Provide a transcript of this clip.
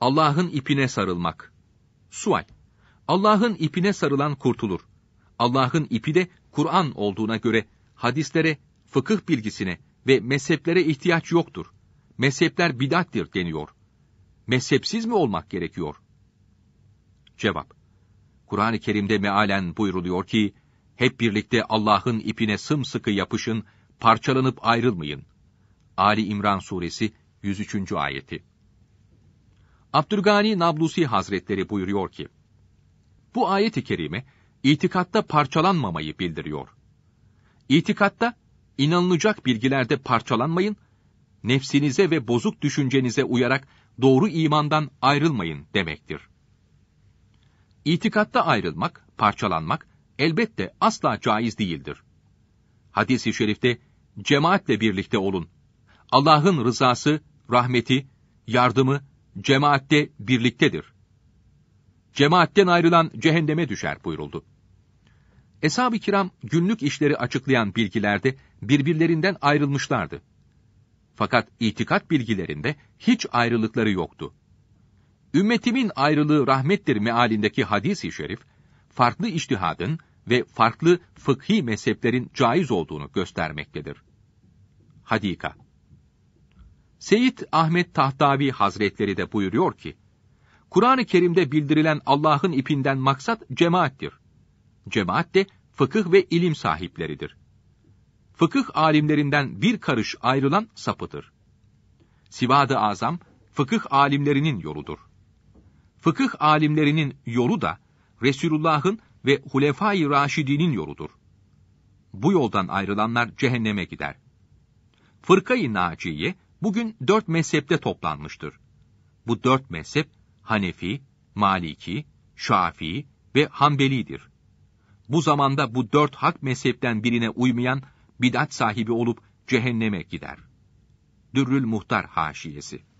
Allah'ın ipine sarılmak. Sual. Allah'ın ipine sarılan kurtulur. Allah'ın ipi de Kur'an olduğuna göre hadislere, fıkıh bilgisine ve mezheplere ihtiyaç yoktur. Mezhepler bidattir deniyor. Mezhepsiz mi olmak gerekiyor? Cevap. Kur'an-ı Kerim'de mealen buyruluyor ki, hep birlikte Allah'ın ipine sımsıkı yapışın, parçalanıp ayrılmayın. Ali İmran Suresi 103. ayeti. Abdülgani Nablusi Hazretleri buyuruyor ki, bu ayet-i kerime, itikatta parçalanmamayı bildiriyor. İtikatta, inanılacak bilgilerde parçalanmayın, nefsinize ve bozuk düşüncenize uyarak doğru imandan ayrılmayın demektir. İtikatta ayrılmak, parçalanmak elbette asla caiz değildir. Hadis-i şerifte cemaatle birlikte olun. Allah'ın rızası, rahmeti, yardımı cemaatte birliktedir. Cemaatten ayrılan cehenneme düşer buyuruldu. Eshab-ı kiram günlük işleri açıklayan bilgilerde birbirlerinden ayrılmışlardı. Fakat itikat bilgilerinde hiç ayrılıkları yoktu. Ümmetimin ayrılığı rahmettir mealindeki hadis-i şerif, farklı iştihadın ve farklı fıkhi mezheplerin caiz olduğunu göstermektedir. Hadika Seyit Ahmet Tahtavi Hazretleri de buyuruyor ki, Kur'an-ı Kerim'de bildirilen Allah'ın ipinden maksat cemaattir. Cemaat de fıkıh ve ilim sahipleridir. Fıkıh alimlerinden bir karış ayrılan sapıdır. Sivad-ı Azam, fıkıh alimlerinin yoludur. Fıkıh alimlerinin yolu da, Resulullah'ın ve Hulefai Raşidi'nin yoludur. Bu yoldan ayrılanlar cehenneme gider. Fırkayı Naciye, bugün dört mezhepte toplanmıştır. Bu dört mezhep Hanefi, Maliki, Şafii ve Hanbeli'dir. Bu zamanda bu dört hak mezhepten birine uymayan bidat sahibi olup cehenneme gider. Dürrül Muhtar Haşiyesi